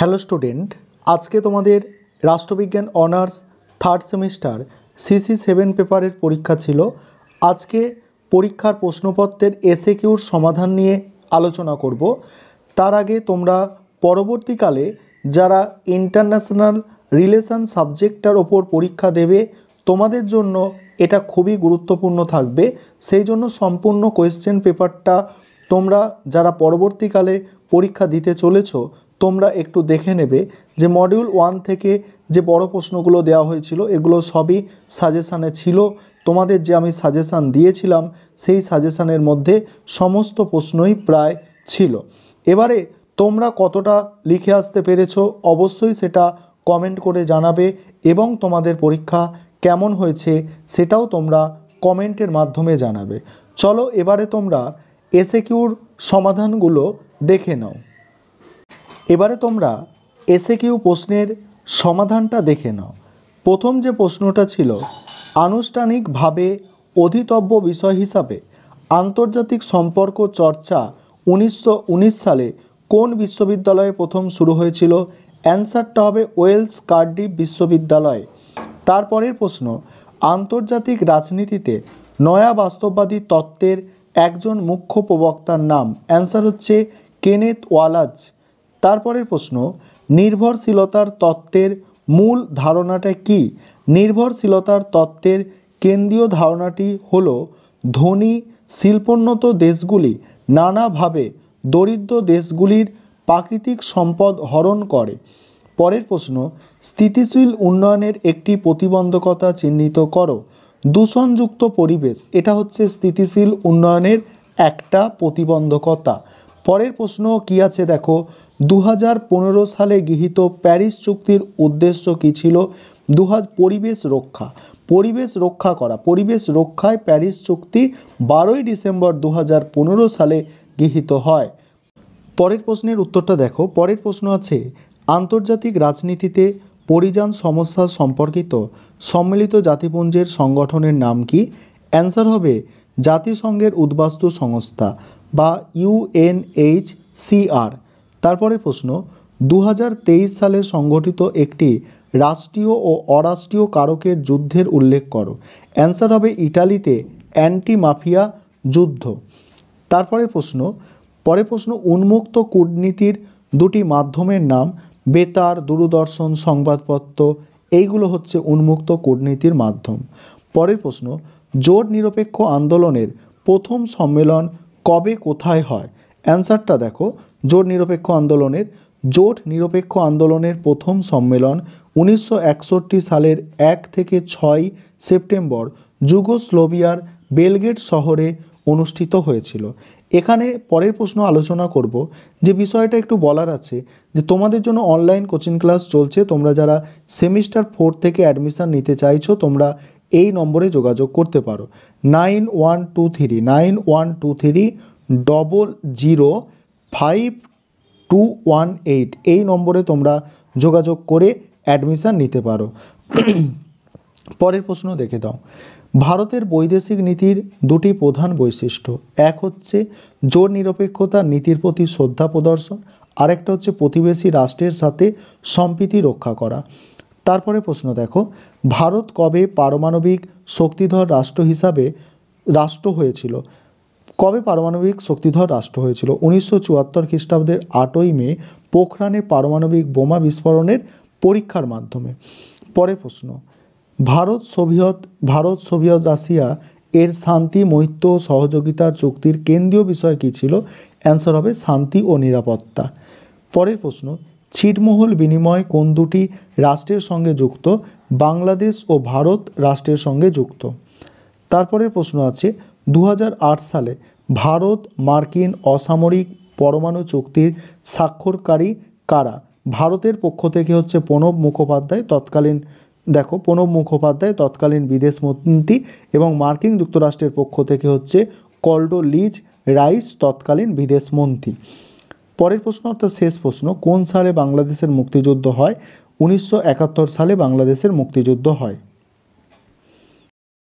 hello student আজকে তোমাদের রাষ্ট্রবিজ্ঞান honours third semester CC seven পেপারের পরীক্ষা ছিল আজকে পরীক্ষার প্রশ্নপত্রের এসে কিউর সমাধান নিয়ে আলোচনা করব তার আগে তোমরা পরবর্তীকালে যারা ইন্টারন্যাশনাল রিলেশান সাবজেক্টটার ওপর পরীক্ষা দেবে তোমাদের জন্য এটা খুবই গুরুত্বপূর্ণ থাকবে সেই জন্য সম্পূর্ণ কোয়েশ্চেন পেপারটা তোমরা যারা পরবর্তীকালে পরীক্ষা দিতে চলেছ তোমরা একটু দেখে নেবে যে মডিউল ওয়ান থেকে যে বড় প্রশ্নগুলো দেওয়া হয়েছিল এগুলো সবই সাজেশানে ছিল তোমাদের যে আমি সাজেশান দিয়েছিলাম সেই সাজেশানের মধ্যে সমস্ত প্রশ্নই প্রায় ছিল এবারে তোমরা কতটা লিখে আসতে পেরেছ অবশ্যই সেটা কমেন্ট করে জানাবে এবং তোমাদের পরীক্ষা কেমন হয়েছে সেটাও তোমরা কমেন্টের মাধ্যমে জানাবে চলো এবারে তোমরা কিউর সমাধানগুলো দেখে নাও এবারে তোমরা এসে কিউ প্রশ্নের সমাধানটা দেখে নাও প্রথম যে প্রশ্নটা ছিল আনুষ্ঠানিকভাবে অধিতব্য বিষয় হিসাবে আন্তর্জাতিক সম্পর্ক চর্চা উনিশশো সালে কোন বিশ্ববিদ্যালয়ে প্রথম শুরু হয়েছিল অ্যান্সারটা হবে ওয়েলস কার্ডি বিশ্ববিদ্যালয় তারপরের প্রশ্ন আন্তর্জাতিক রাজনীতিতে নয়া বাস্তববাদী তত্ত্বের একজন মুখ্য প্রবক্তার নাম অ্যান্সার হচ্ছে কেনেথ ওয়ালাজ তারপরের প্রশ্ন নির্ভরশীলতার তত্ত্বের মূল ধারণাটা কি নির্ভরশীলতার তত্ত্বের কেন্দ্রীয় ধারণাটি হল ধনী শিল্পোন্নত দেশগুলি নানাভাবে দরিদ্র দেশগুলির প্রাকৃতিক সম্পদ হরণ করে পরের প্রশ্ন স্থিতিশীল উন্নয়নের একটি প্রতিবন্ধকতা চিহ্নিত করো দূষণযুক্ত পরিবেশ এটা হচ্ছে স্থিতিশীল উন্নয়নের একটা প্রতিবন্ধকতা পরের প্রশ্ন কি আছে দেখো দু সালে গৃহীত প্যারিস চুক্তির উদ্দেশ্য কি ছিল দু পরিবেশ রক্ষা পরিবেশ রক্ষা করা পরিবেশ রক্ষায় প্যারিস চুক্তি বারোই ডিসেম্বর দু সালে গৃহীত হয় পরের প্রশ্নের উত্তরটা দেখো পরের প্রশ্ন আছে আন্তর্জাতিক রাজনীতিতে পরিযান সমস্যা সম্পর্কিত সম্মিলিত জাতিপুঞ্জের সংগঠনের নাম কি অ্যান্সার হবে জাতিসংঘের উদ্বাস্তু সংস্থা বা ইউএনএইচ সিআর তারপরের প্রশ্ন দু সালে সংগঠিত একটি রাষ্ট্রীয় ও অরাষ্ট্রীয় কারকের যুদ্ধের উল্লেখ করো অ্যান্সার হবে ইটালিতে অ্যান্টি মাফিয়া যুদ্ধ তারপরে প্রশ্ন পরে প্রশ্ন উন্মুক্ত কূটনীতির দুটি মাধ্যমের নাম বেতার দূরদর্শন সংবাদপত্র এইগুলো হচ্ছে উন্মুক্ত কূটনীতির মাধ্যম পরের প্রশ্ন জোট নিরপেক্ষ আন্দোলনের প্রথম সম্মেলন কবে কোথায় হয় অ্যান্সারটা দেখো জোট নিরপেক্ষ আন্দোলনের জোট নিরপেক্ষ আন্দোলনের প্রথম সম্মেলন উনিশশো সালের এক থেকে ছয় সেপ্টেম্বর যুগোস্লোভিয়ার বেলগেট শহরে অনুষ্ঠিত হয়েছিল এখানে পরের প্রশ্ন আলোচনা করব যে বিষয়টা একটু বলার আছে যে তোমাদের জন্য অনলাইন কোচিং ক্লাস চলছে তোমরা যারা সেমিস্টার ফোর থেকে অ্যাডমিশান নিতে চাইছো তোমরা এই নম্বরে যোগাযোগ করতে পারো nine one two three nine one two three double zero five two one eight এই নম্বরে তোমরা যোগাযোগ করে অ্যাডমিশান নিতে পারো পরের প্রশ্ন দেখে দাও ভারতের বৈদেশিক নীতির দুটি প্রধান বৈশিষ্ট্য এক হচ্ছে জোর নিরপেক্ষতা নীতির প্রতি শ্রদ্ধা প্রদর্শন আরেকটা হচ্ছে প্রতিবেশী রাষ্ট্রের সাথে সম্প্রীতি রক্ষা করা তারপরে প্রশ্ন দেখো ভারত কবে পারমাণবিক শক্তিধর রাষ্ট্র হিসাবে রাষ্ট্র হয়েছিল কবে পারমাণবিক শক্তিধর রাষ্ট্র হয়েছিল উনিশশো চুয়াত্তর খ্রিস্টাব্দের আটই মে পোখরানে পারমাণবিক বোমা বিস্ফোরণের পরীক্ষার মাধ্যমে পরে প্রশ্ন Bharat Soviet Bharat Soviet Russia এর শান্তি মৈত্য সহযোগিতার চুক্তির কেন্দ্রীয় বিষয় কী ছিল অ্যান্সার হবে শান্তি ও নিরাপত্তা পরের প্রশ্ন ছিটমহল বিনিময় কোন দুটি রাষ্ট্রের সঙ্গে যুক্ত বাংলাদেশ ও ভারত রাষ্ট্রের সঙ্গে যুক্ত তারপরের প্রশ্ন আছে দু সালে ভারত মার্কিন অসামরিক পরমাণু চুক্তির স্বাক্ষরকারী কারা ভারতের পক্ষ থেকে হচ্ছে প্রণব মুখোপাধ্যায় তৎকালীন দেখো প্রণব মুখোপাধ্যায় তৎকালীন বিদেশ মন্ত্রী এবং মার্কিন যুক্তরাষ্ট্রের পক্ষ থেকে হচ্ছে কল্ডো লিজ রাইস তৎকালীন বিদেশমন্ত্রী পরের প্রশ্ন অর্থাৎ শেষ প্রশ্ন কোন সালে বাংলাদেশের মুক্তিযুদ্ধ হয় উনিশশো সালে বাংলাদেশের মুক্তিযুদ্ধ হয়